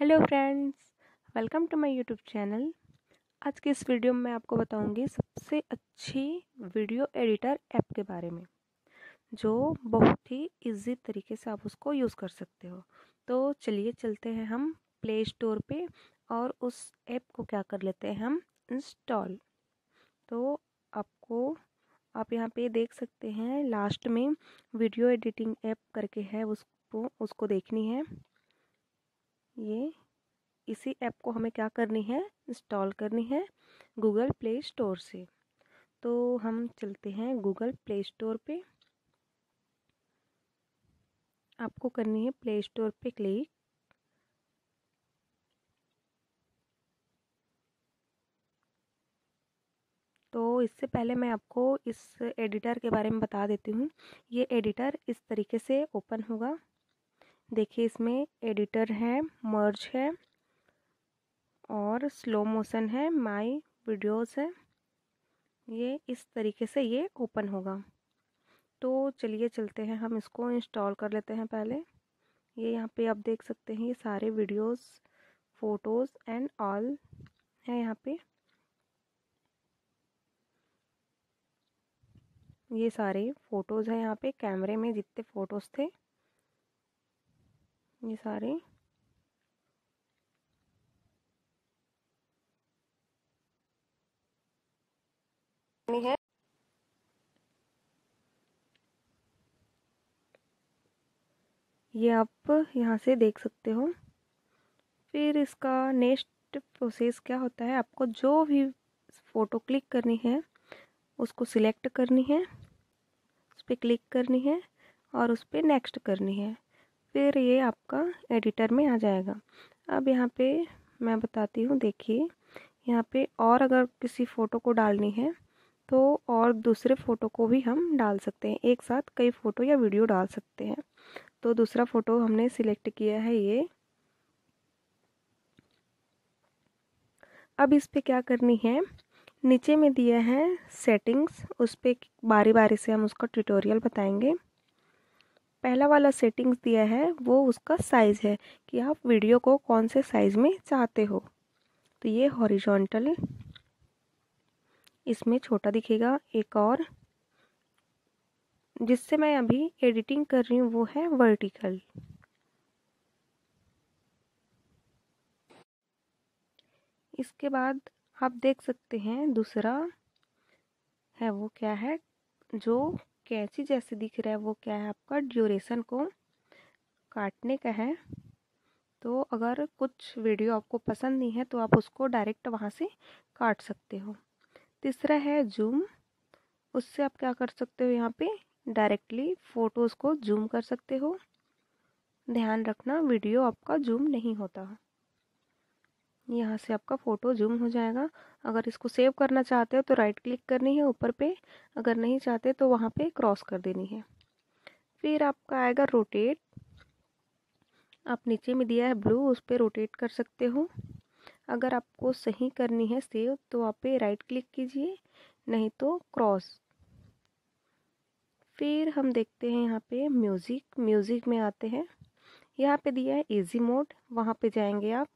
hello friends welcome to my YouTube channel आज के इस वीडियो में मैं आपको बताऊंगी सबसे अच्छी वीडियो एडिटर ऐप के बारे में जो बहुत ही इजी तरीके से आप उसको यूज़ कर सकते हो तो चलिए चलते हैं हम प्ले स्टोर पे और उस ऐप को क्या कर लेते हैं हम इंस्टॉल तो आपको आप यहाँ पे देख सकते हैं लास्ट में वीडियो एडिटिंग ऐप करके है उसको उसको देखनी है ये इसी ऐप को हमें क्या करनी है इंस्टॉल करनी है गूगल प्ले स्टोर से तो हम चलते हैं गूगल प्ले स्टोर पे आपको करनी है प्ले स्टोर पे क्लिक तो इससे पहले मैं आपको इस एडिटर के बारे में बता देती हूँ ये एडिटर इस तरीके से ओपन होगा देखिए इसमें एडिटर है मर्ज है और स्लो मोशन है माई वीडियोस है ये इस तरीके से ये ओपन होगा तो चलिए चलते हैं हम इसको इंस्टॉल कर लेते हैं पहले ये यहाँ पे आप देख सकते हैं ये सारे वीडियोस फ़ोटोज़ एंड ऑल है यहाँ पे ये सारे फ़ोटोज़ हैं यहाँ पे कैमरे में जितने फ़ोटोज़ थे ये सारे है ये आप यहाँ से देख सकते हो फिर इसका नेक्स्ट प्रोसेस क्या होता है आपको जो भी फ़ोटो क्लिक करनी है उसको सिलेक्ट करनी है उस पर क्लिक करनी है और उस पर नेक्स्ट करनी है फिर ये आपका एडिटर में आ जाएगा अब यहाँ पे मैं बताती हूँ देखिए यहाँ पे और अगर किसी फ़ोटो को डालनी है तो और दूसरे फ़ोटो को भी हम डाल सकते हैं एक साथ कई फ़ोटो या वीडियो डाल सकते हैं तो दूसरा फ़ोटो हमने सिलेक्ट किया है ये अब इस पर क्या करनी है नीचे में दिया है सेटिंग्स उस पर बारी बारी से हम उसका ट्यूटोरियल बताएंगे पहला वाला सेटिंग्स दिया है वो उसका साइज़ है कि आप वीडियो को कौन से साइज़ में चाहते हो तो ये हॉरिजॉन्टल इसमें छोटा दिखेगा एक और जिससे मैं अभी एडिटिंग कर रही हूँ वो है वर्टिकल इसके बाद आप देख सकते हैं दूसरा है वो क्या है जो कैंची जैसे दिख रहा है वो क्या है आपका ड्यूरेशन को काटने का है तो अगर कुछ वीडियो आपको पसंद नहीं है तो आप उसको डायरेक्ट वहाँ से काट सकते हो तीसरा है जूम उससे आप क्या कर सकते हो यहाँ पे डायरेक्टली फ़ोटोज़ को जूम कर सकते हो ध्यान रखना वीडियो आपका जूम नहीं होता यहाँ से आपका फ़ोटो जूम हो जाएगा अगर इसको सेव करना चाहते हो तो राइट क्लिक करनी है ऊपर पे अगर नहीं चाहते तो वहाँ पे क्रॉस कर देनी है फिर आपका आएगा रोटेट आप नीचे में दिया है ब्लू उस पर रोटेट कर सकते हो अगर आपको सही करनी है सेव तो आप पे राइट क्लिक कीजिए नहीं तो क्रॉस फिर हम देखते हैं यहाँ पे म्यूज़िक म्यूज़िक में आते हैं यहाँ पे दिया है इजी मोड वहाँ पे जाएंगे आप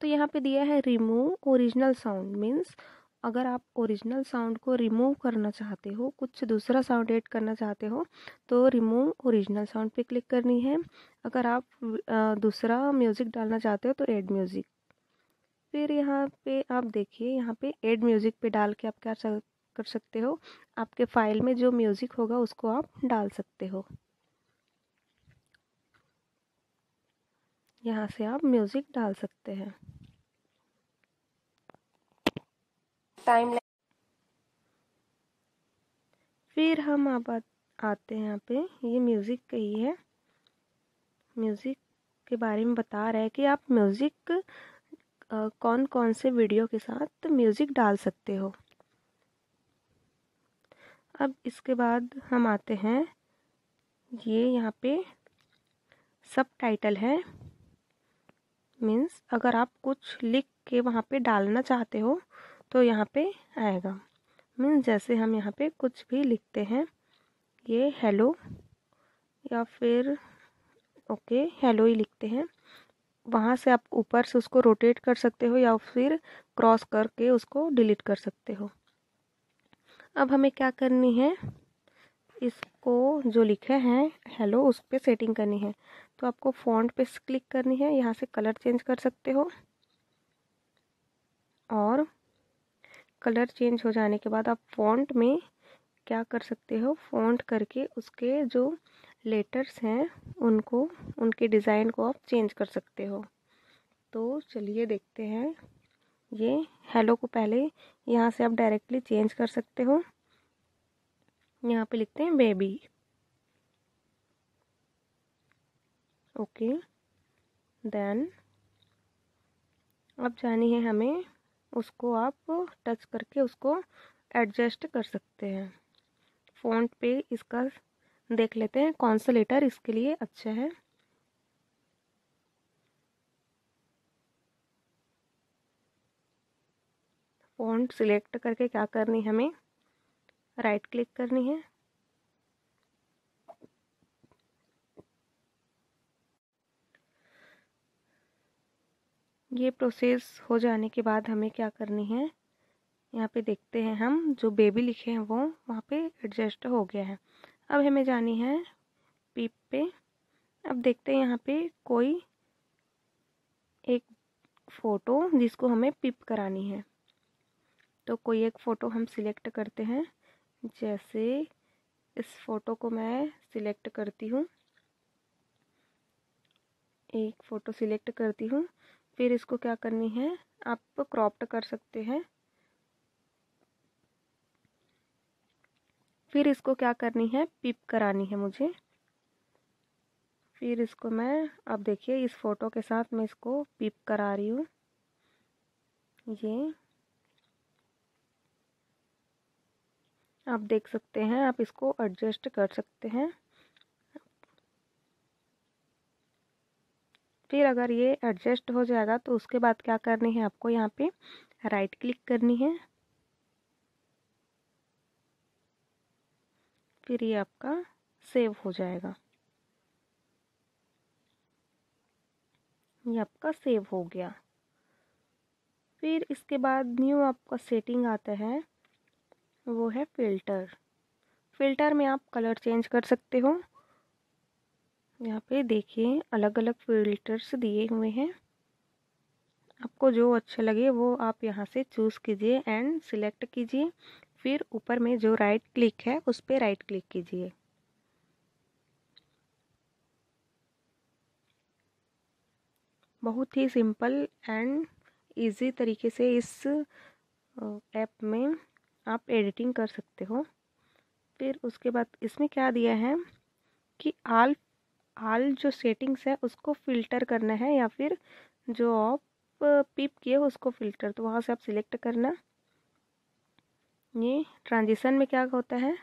तो यहाँ पे दिया है रिमूव ओरिजिनल साउंड मीन्स अगर आप ओरिजिनल साउंड को रिमूव करना चाहते हो कुछ दूसरा साउंड एड करना चाहते हो तो रिमूव ओरिजिनल साउंड पे क्लिक करनी है अगर आप दूसरा म्यूज़िक डालना चाहते हो तो एड म्यूज़िक फिर यहाँ पे आप देखिए यहाँ पे एड म्यूज़िक पे डाल के आप क्या कर सकते हो आपके फाइल में जो म्यूज़िक होगा उसको आप डाल सकते हो यहाँ से आप म्यूज़िक डाल सकते हैं टाइम फिर हम आप आते हैं यहाँ पे ये म्यूज़िक कही है म्यूज़िक के बारे में बता रहा है कि आप म्यूज़िक कौन कौन से वीडियो के साथ म्यूज़िक डाल सकते हो अब इसके बाद हम आते हैं ये यहाँ पे सब टाइटल है मीन्स अगर आप कुछ लिख के वहाँ पे डालना चाहते हो तो यहाँ पे आएगा मीन्स जैसे हम यहाँ पे कुछ भी लिखते हैं ये हेलो या फिर ओके हेलो ही लिखते हैं वहाँ से आप ऊपर से उसको रोटेट कर सकते हो या फिर क्रॉस करके उसको डिलीट कर सकते हो अब हमें क्या करनी है इसको जो लिखे हैं हेलो उस पर सेटिंग करनी है तो आपको फॉन्ट पे क्लिक करनी है यहाँ से कलर चेंज कर सकते हो और कलर चेंज हो जाने के बाद आप फॉन्ट में क्या कर सकते हो फॉन्ट करके उसके जो लेटर्स हैं उनको उनके डिज़ाइन को आप चेंज कर सकते हो तो चलिए देखते हैं ये हेलो को पहले यहाँ से आप डायरेक्टली चेंज कर सकते हो यहाँ पे लिखते हैं बेबी ओके देन अब जानी है हमें उसको आप टच करके उसको एडजस्ट कर सकते हैं फोन पे इसका देख लेते हैं कौन सा लेटर इसके लिए अच्छा है फोन सिलेक्ट करके क्या करनी है हमें राइट क्लिक करनी है ये प्रोसेस हो जाने के बाद हमें क्या करनी है यहाँ पे देखते हैं हम जो बेबी लिखे हैं वो वहाँ पे एडजस्ट हो गया है अब हमें जानी है पीप पे अब देखते हैं यहाँ पे कोई एक फ़ोटो जिसको हमें पिप करानी है तो कोई एक फ़ोटो हम सिलेक्ट करते हैं जैसे इस फ़ोटो को मैं सिलेक्ट करती हूँ एक फ़ोटो सिलेक्ट करती हूँ फिर इसको क्या करनी है आप क्रॉप्ट कर सकते हैं फिर इसको क्या करनी है पिप करानी है मुझे फिर इसको मैं अब देखिए इस फ़ोटो के साथ मैं इसको पिप करा रही हूँ ये आप देख सकते हैं आप इसको एडजस्ट कर सकते हैं फिर अगर ये एडजस्ट हो जाएगा तो उसके बाद क्या करनी है आपको यहाँ पे राइट क्लिक करनी है फिर ये आपका सेव हो जाएगा ये आपका सेव हो गया फिर इसके बाद न्यू आपका सेटिंग आता है वो है फ़िल्टर फ़िल्टर में आप कलर चेंज कर सकते हो यहाँ पे देखिए अलग अलग फिल्टर्स दिए हुए हैं आपको जो अच्छा लगे वो आप यहाँ से चूज़ कीजिए एंड सिलेक्ट कीजिए फिर ऊपर में जो राइट क्लिक है उस पर राइट क्लिक कीजिए बहुत ही सिंपल एंड इजी तरीके से इस ऐप में आप एडिटिंग कर सकते हो फिर उसके बाद इसमें क्या दिया है कि आल आल जो सेटिंग्स है उसको फ़िल्टर करना है या फिर जो आप पिप किए हो उसको फ़िल्टर तो वहाँ से आप सिलेक्ट करना ये ट्रांजिशन में क्या होता है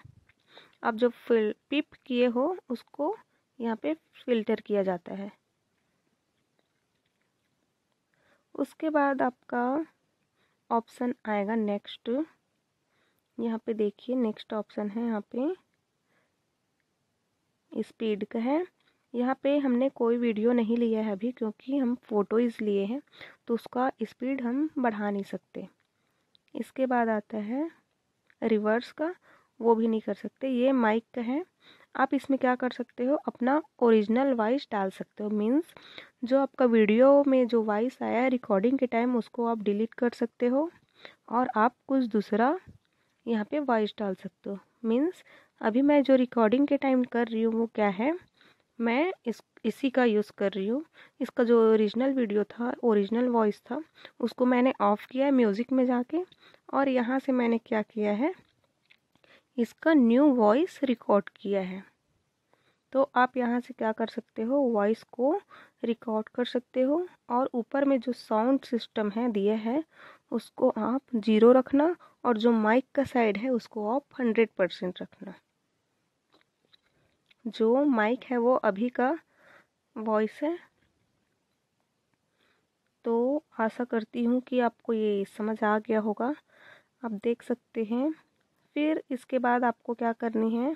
आप जो फिल पिप किए हो उसको यहाँ पे फ़िल्टर किया जाता है उसके बाद आपका ऑप्शन आएगा नेक्स्ट यहाँ पे देखिए नेक्स्ट ऑप्शन है यहाँ पे स्पीड का है यहाँ पे हमने कोई वीडियो नहीं लिया है अभी क्योंकि हम फ़ोटोज़ लिए हैं तो उसका स्पीड हम बढ़ा नहीं सकते इसके बाद आता है रिवर्स का वो भी नहीं कर सकते ये माइक का है आप इसमें क्या कर सकते हो अपना ओरिजिनल वॉइस डाल सकते हो मीन्स जो आपका वीडियो में जो वॉइस आया है रिकॉर्डिंग के टाइम उसको आप डिलीट कर सकते हो और आप कुछ दूसरा यहाँ पे वॉइस डाल सकते हो मीन्स अभी मैं जो रिकॉर्डिंग के टाइम कर रही हूँ वो क्या है मैं इस इसी का यूज़ कर रही हूँ इसका जो ओरिजिनल वीडियो था ओरिजिनल वॉइस था उसको मैंने ऑफ़ किया है म्यूज़िक में जाके और यहाँ से मैंने क्या किया है इसका न्यू वॉइस रिकॉर्ड किया है तो आप यहाँ से क्या कर सकते हो वॉइस को रिकॉर्ड कर सकते हो और ऊपर में जो साउंड सिस्टम है दिया है उसको आप जीरो रखना और जो माइक का साइड है उसको आप हंड्रेड परसेंट रखना जो माइक है वो अभी का वॉइस है तो आशा करती हूँ कि आपको ये समझ आ गया होगा आप देख सकते हैं फिर इसके बाद आपको क्या करनी है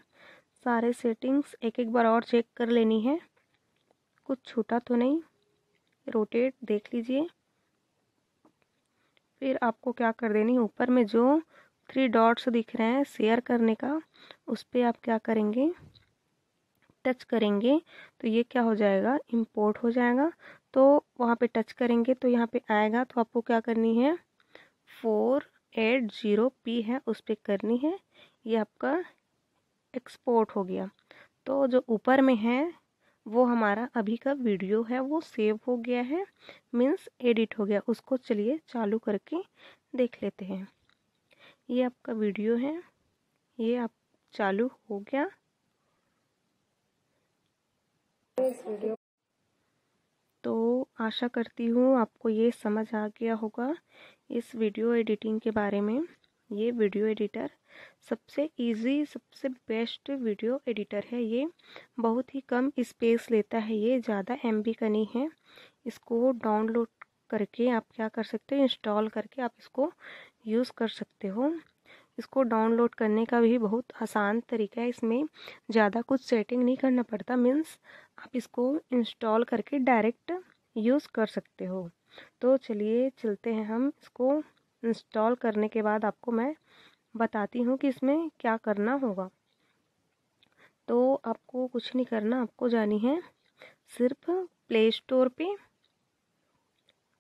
सारे सेटिंग्स एक एक बार और चेक कर लेनी है कुछ छूटा तो नहीं रोटेट देख लीजिए फिर आपको क्या कर देनी ऊपर में जो थ्री डॉट्स दिख रहे हैं शेयर करने का उस पर आप क्या करेंगे टच करेंगे तो ये क्या हो जाएगा इम्पोर्ट हो जाएगा तो वहाँ पे टच करेंगे तो यहाँ पे आएगा तो आपको क्या करनी है फोर एट ज़ीरो पी है उस पर करनी है ये आपका एक्सपोर्ट हो गया तो जो ऊपर में है वो हमारा अभी का वीडियो है वो सेव हो गया है मीन्स एडिट हो गया उसको चलिए चालू करके देख लेते हैं ये आपका वीडियो है ये आप चालू हो गया तो आशा करती हूँ आपको ये समझ आ गया होगा इस वीडियो एडिटिंग के बारे में ये वीडियो एडिटर सबसे इजी सबसे बेस्ट वीडियो एडिटर है ये बहुत ही कम स्पेस लेता है ये ज़्यादा एम बी का नहीं है इसको डाउनलोड करके आप क्या कर सकते हो इंस्टॉल करके आप इसको यूज़ कर सकते हो इसको डाउनलोड करने का भी बहुत आसान तरीका है इसमें ज़्यादा कुछ सेटिंग नहीं करना पड़ता मीन्स आप इसको इंस्टॉल करके डायरेक्ट यूज़ कर सकते हो तो चलिए चलते हैं हम इसको इंस्टॉल करने के बाद आपको मैं बताती हूँ कि इसमें क्या करना होगा तो आपको कुछ नहीं करना आपको जानी है सिर्फ प्ले स्टोर पे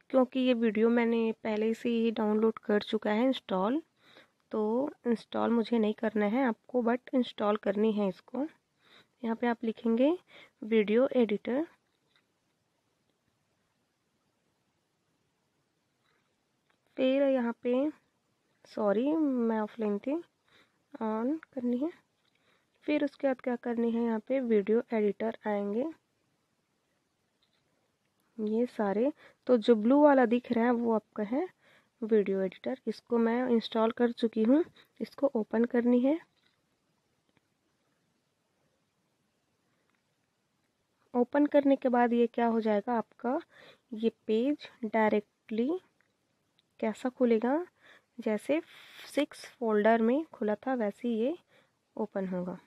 क्योंकि ये वीडियो मैंने पहले से ही डाउनलोड कर चुका है इंस्टॉल तो इंस्टॉल मुझे नहीं करना है आपको बट इंस्टॉल करनी है इसको यहाँ पे आप लिखेंगे वीडियो एडिटर फिर यहाँ पे सॉरी मैं ऑफलाइन थी ऑन करनी है फिर उसके बाद क्या करनी है यहाँ पे वीडियो एडिटर आएंगे ये सारे तो जो ब्लू वाला दिख रहा है वो आपका है वीडियो एडिटर इसको मैं इंस्टॉल कर चुकी हूँ इसको ओपन करनी है ओपन करने के बाद ये क्या हो जाएगा आपका ये पेज डायरेक्टली कैसा खुलेगा जैसे सिक्स फोल्डर में खुला था वैसे ये ओपन होगा